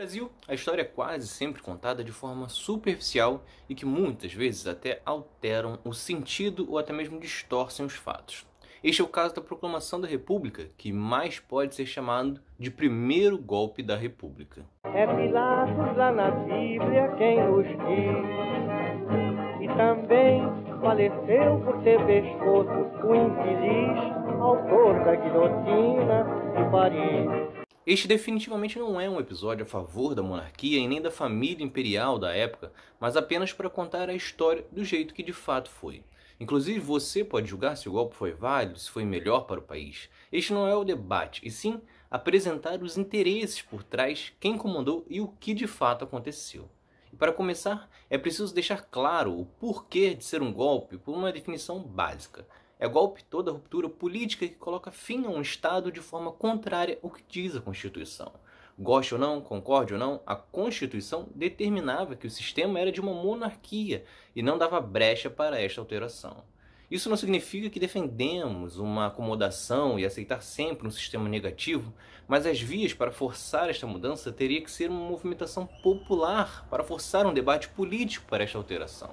No Brasil, a história é quase sempre contada de forma superficial e que muitas vezes até alteram o sentido ou até mesmo distorcem os fatos. Este é o caso da proclamação da República, que mais pode ser chamado de primeiro golpe da República. É Pilatos lá na Bíblia quem nos diz, e também faleceu por ter pescoço o infeliz autor da guilhotina de Paris. Este definitivamente não é um episódio a favor da monarquia e nem da família imperial da época, mas apenas para contar a história do jeito que de fato foi. Inclusive, você pode julgar se o golpe foi válido, se foi melhor para o país. Este não é o debate, e sim apresentar os interesses por trás, quem comandou e o que de fato aconteceu. E para começar, é preciso deixar claro o porquê de ser um golpe por uma definição básica. É golpe toda ruptura política que coloca fim a um Estado de forma contrária ao que diz a Constituição. Goste ou não, concorde ou não, a Constituição determinava que o sistema era de uma monarquia e não dava brecha para esta alteração. Isso não significa que defendemos uma acomodação e aceitar sempre um sistema negativo, mas as vias para forçar esta mudança teria que ser uma movimentação popular para forçar um debate político para esta alteração.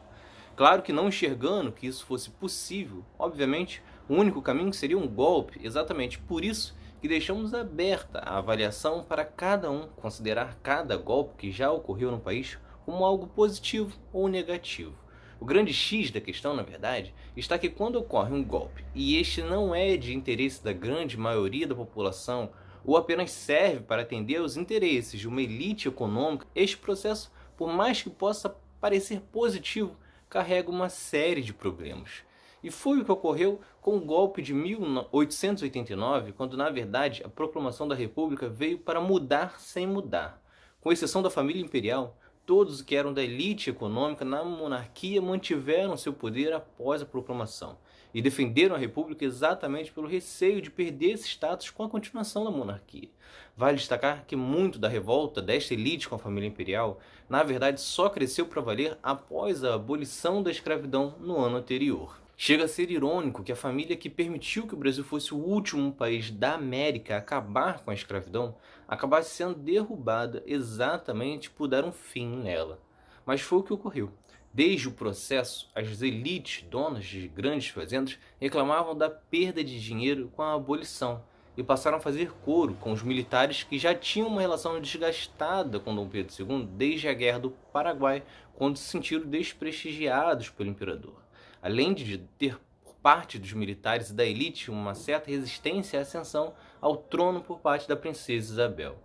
Claro que não enxergando que isso fosse possível, obviamente, o único caminho seria um golpe, exatamente por isso que deixamos aberta a avaliação para cada um considerar cada golpe que já ocorreu no país como algo positivo ou negativo. O grande X da questão, na verdade, está que quando ocorre um golpe e este não é de interesse da grande maioria da população ou apenas serve para atender aos interesses de uma elite econômica, este processo, por mais que possa parecer positivo, carrega uma série de problemas. E foi o que ocorreu com o golpe de 1889, quando na verdade a proclamação da República veio para mudar sem mudar. Com exceção da família imperial, todos que eram da elite econômica na monarquia mantiveram seu poder após a proclamação e defenderam a República exatamente pelo receio de perder esse status com a continuação da monarquia. Vale destacar que muito da revolta desta elite com a família imperial, na verdade, só cresceu para valer após a abolição da escravidão no ano anterior. Chega a ser irônico que a família que permitiu que o Brasil fosse o último país da América a acabar com a escravidão acabasse sendo derrubada exatamente por dar um fim nela. Mas foi o que ocorreu. Desde o processo, as elites donas de grandes fazendas reclamavam da perda de dinheiro com a abolição e passaram a fazer coro com os militares que já tinham uma relação desgastada com Dom Pedro II desde a Guerra do Paraguai, quando se sentiram desprestigiados pelo imperador. Além de ter por parte dos militares e da elite uma certa resistência à ascensão ao trono por parte da princesa Isabel.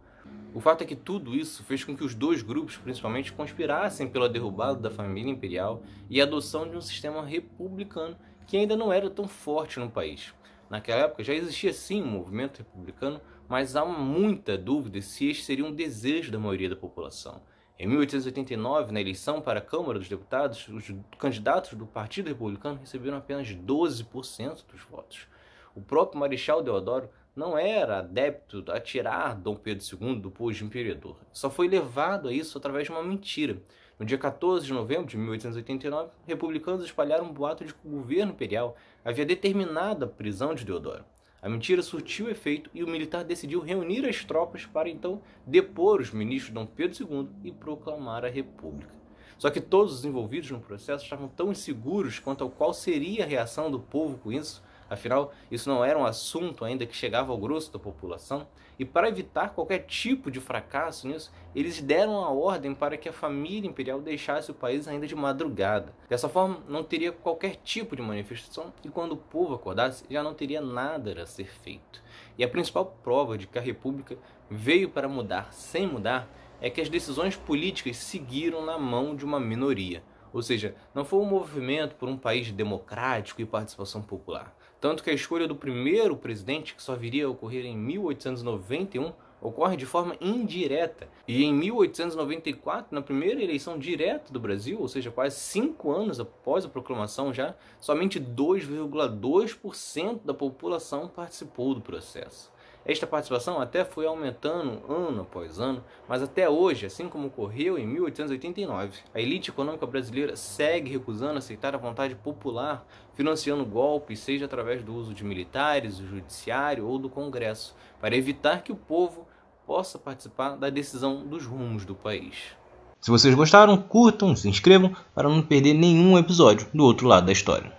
O fato é que tudo isso fez com que os dois grupos, principalmente, conspirassem pela derrubada da família imperial e a adoção de um sistema republicano que ainda não era tão forte no país. Naquela época já existia sim um movimento republicano, mas há muita dúvida se este seria um desejo da maioria da população. Em 1889, na eleição para a Câmara dos Deputados, os candidatos do Partido Republicano receberam apenas 12% dos votos. O próprio Marechal Deodoro não era adepto a tirar Dom Pedro II do posto de imperador. Só foi levado a isso através de uma mentira. No dia 14 de novembro de 1889, republicanos espalharam um boato de que o governo imperial havia determinado a prisão de Deodoro. A mentira surtiu efeito e o militar decidiu reunir as tropas para então depor os ministros Dom Pedro II e proclamar a República. Só que todos os envolvidos no processo estavam tão inseguros quanto ao qual seria a reação do povo com isso Afinal, isso não era um assunto ainda que chegava ao grosso da população, e para evitar qualquer tipo de fracasso nisso, eles deram a ordem para que a família imperial deixasse o país ainda de madrugada. Dessa forma, não teria qualquer tipo de manifestação, e quando o povo acordasse, já não teria nada a ser feito. E a principal prova de que a república veio para mudar sem mudar é que as decisões políticas seguiram na mão de uma minoria. Ou seja, não foi um movimento por um país democrático e participação popular. Tanto que a escolha do primeiro presidente, que só viria a ocorrer em 1891, ocorre de forma indireta. E em 1894, na primeira eleição direta do Brasil, ou seja, quase cinco anos após a proclamação já, somente 2,2% da população participou do processo. Esta participação até foi aumentando ano após ano, mas até hoje, assim como ocorreu em 1889, a elite econômica brasileira segue recusando aceitar a vontade popular, financiando golpes, seja através do uso de militares, do judiciário ou do Congresso, para evitar que o povo possa participar da decisão dos rumos do país. Se vocês gostaram, curtam, se inscrevam para não perder nenhum episódio do outro lado da história.